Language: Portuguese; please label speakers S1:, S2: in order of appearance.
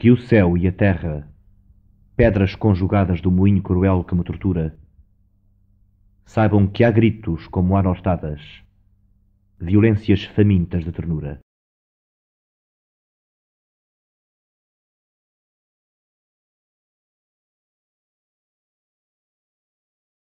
S1: Que o céu e a terra, pedras conjugadas do moinho cruel que me tortura, saibam que há gritos como há nortadas,
S2: violências famintas de ternura.